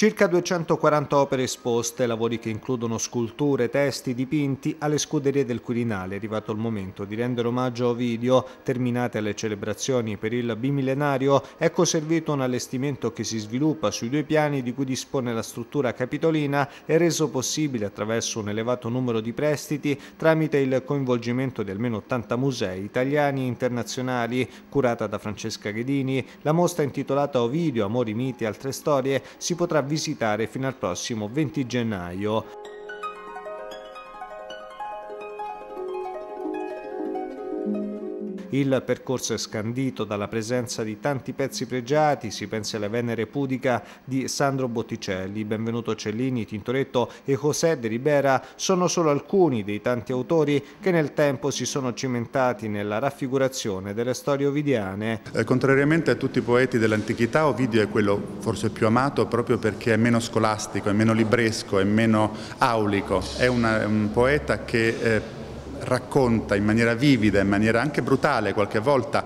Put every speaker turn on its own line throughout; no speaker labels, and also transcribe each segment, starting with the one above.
Circa 240 opere esposte, lavori che includono sculture, testi, dipinti alle scuderie del Quirinale, è arrivato il momento di rendere omaggio a Ovidio, terminate le celebrazioni per il bimillenario, ecco servito un allestimento che si sviluppa sui due piani di cui dispone la struttura capitolina e reso possibile attraverso un elevato numero di prestiti tramite il coinvolgimento di almeno 80 musei italiani e internazionali, curata da Francesca Ghedini, la mostra intitolata Ovidio, Amori, Miti e altre storie si potrà visitare fino al prossimo 20 gennaio. Il percorso è scandito dalla presenza di tanti pezzi pregiati, si pensa alla Venere Pudica di Sandro Botticelli, Benvenuto Cellini, Tintoretto e José de Ribera sono solo alcuni dei tanti autori che nel tempo si sono cimentati nella raffigurazione delle storie ovidiane. Eh,
contrariamente
a tutti i poeti dell'antichità, Ovidio è quello forse più amato proprio perché è meno
scolastico, è meno libresco, è meno aulico. È, una, un poeta che eh, racconta in maniera vivida, in maniera anche brutale qualche volta,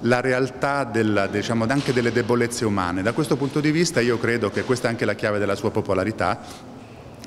la realtà della, diciamo, anche delle debolezze umane. Da questo punto di vista io credo che questa è anche la chiave della sua popolarità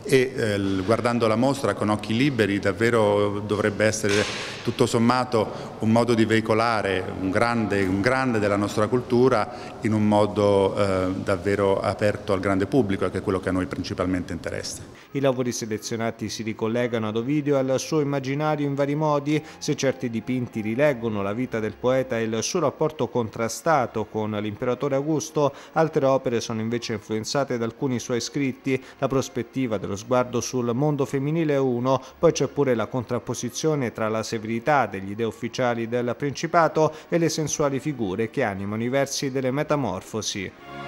e eh, guardando la mostra con occhi liberi davvero dovrebbe essere tutto sommato un modo di veicolare un grande, un grande della nostra cultura in un modo eh, davvero aperto al grande pubblico, che è quello che a noi principalmente interessa.
I lavori selezionati si ricollegano ad Ovidio e al suo immaginario in vari modi, se certi dipinti rileggono la vita del poeta e il suo rapporto contrastato con l'imperatore Augusto, altre opere sono invece influenzate da alcuni suoi scritti, la prospettiva dello sguardo sul mondo femminile è uno, poi c'è pure la contrapposizione tra la severità ostilità degli dei ufficiali del Principato e le sensuali figure che animano i versi delle metamorfosi.